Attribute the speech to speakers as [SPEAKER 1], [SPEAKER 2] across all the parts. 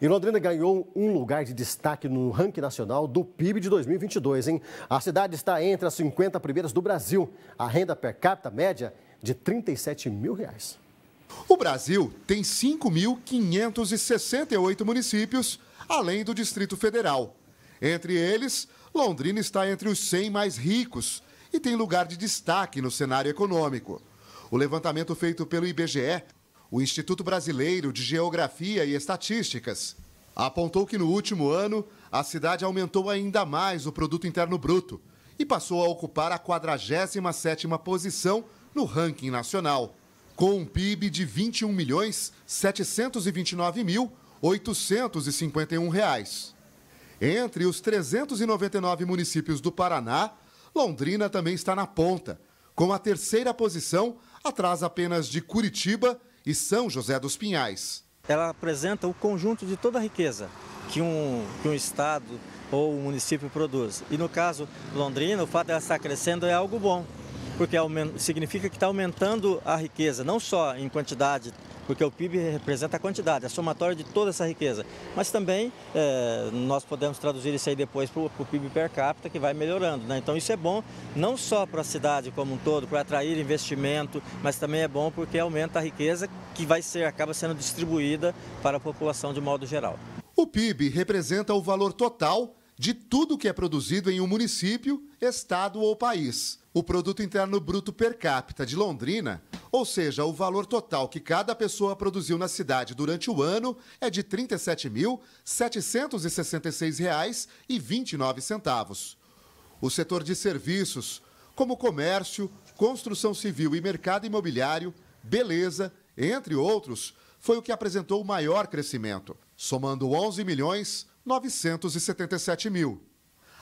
[SPEAKER 1] E Londrina ganhou um lugar de destaque no ranking nacional do PIB de 2022, hein? A cidade está entre as 50 primeiras do Brasil. A renda per capita média de 37 mil reais. O Brasil tem 5.568 municípios, além do Distrito Federal. Entre eles, Londrina está entre os 100 mais ricos e tem lugar de destaque no cenário econômico. O levantamento feito pelo IBGE o Instituto Brasileiro de Geografia e Estatísticas apontou que no último ano a cidade aumentou ainda mais o produto interno bruto e passou a ocupar a 47ª posição no ranking nacional, com um PIB de 21 milhões 729 mil 851 reais. Entre os 399 municípios do Paraná, Londrina também está na ponta, com a terceira posição atrás apenas de Curitiba e São José dos Pinhais. Ela apresenta o conjunto
[SPEAKER 2] de toda a riqueza que um, que um estado ou um município produz. E no caso Londrina, o fato dela ela estar crescendo é algo bom, porque significa que está aumentando a riqueza, não só em quantidade porque o PIB representa a quantidade, a somatória de toda essa riqueza. Mas também é, nós podemos traduzir isso aí depois para o PIB per capita, que vai melhorando. Né? Então isso é bom não só para a cidade como um todo, para atrair investimento, mas também é bom porque aumenta a riqueza que vai ser, acaba sendo distribuída para a população de modo
[SPEAKER 1] geral. O PIB representa o valor total de tudo que é produzido em um município, estado ou país. O produto interno bruto per capita de Londrina ou seja, o valor total que cada pessoa produziu na cidade durante o ano é de R$ 37.766,29. O setor de serviços, como comércio, construção civil e mercado imobiliário, beleza, entre outros, foi o que apresentou o maior crescimento, somando R$ milhões mil.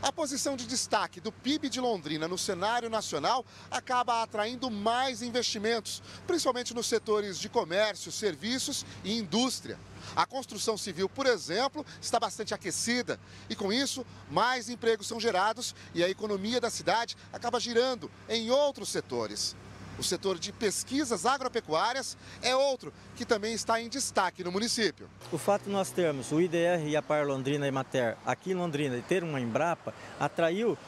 [SPEAKER 1] A posição de destaque do PIB de Londrina no cenário nacional acaba atraindo mais investimentos, principalmente nos setores de comércio, serviços e indústria. A construção civil, por exemplo, está bastante aquecida e, com isso, mais empregos são gerados e a economia da cidade acaba girando em outros setores. O setor de pesquisas agropecuárias é outro que também está em destaque no município. O fato de nós termos
[SPEAKER 2] o IDR e a Par Londrina e Mater aqui em Londrina e ter uma Embrapa atraiu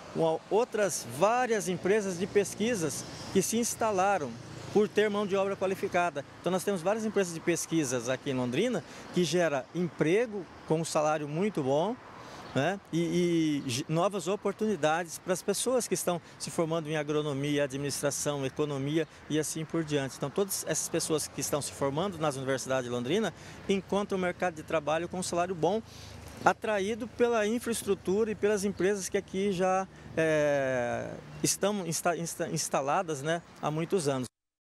[SPEAKER 2] outras várias empresas de pesquisas que se instalaram por ter mão de obra qualificada. Então nós temos várias empresas de pesquisas aqui em Londrina que gera emprego com um salário muito bom né? e, e novas oportunidades para as pessoas que estão se formando em agronomia, administração, economia e assim por diante. Então, todas essas pessoas que estão se formando nas universidades de Londrina encontram o mercado de trabalho com um salário bom atraído pela infraestrutura e pelas empresas que aqui já é, estão insta, insta, instaladas né, há muitos anos.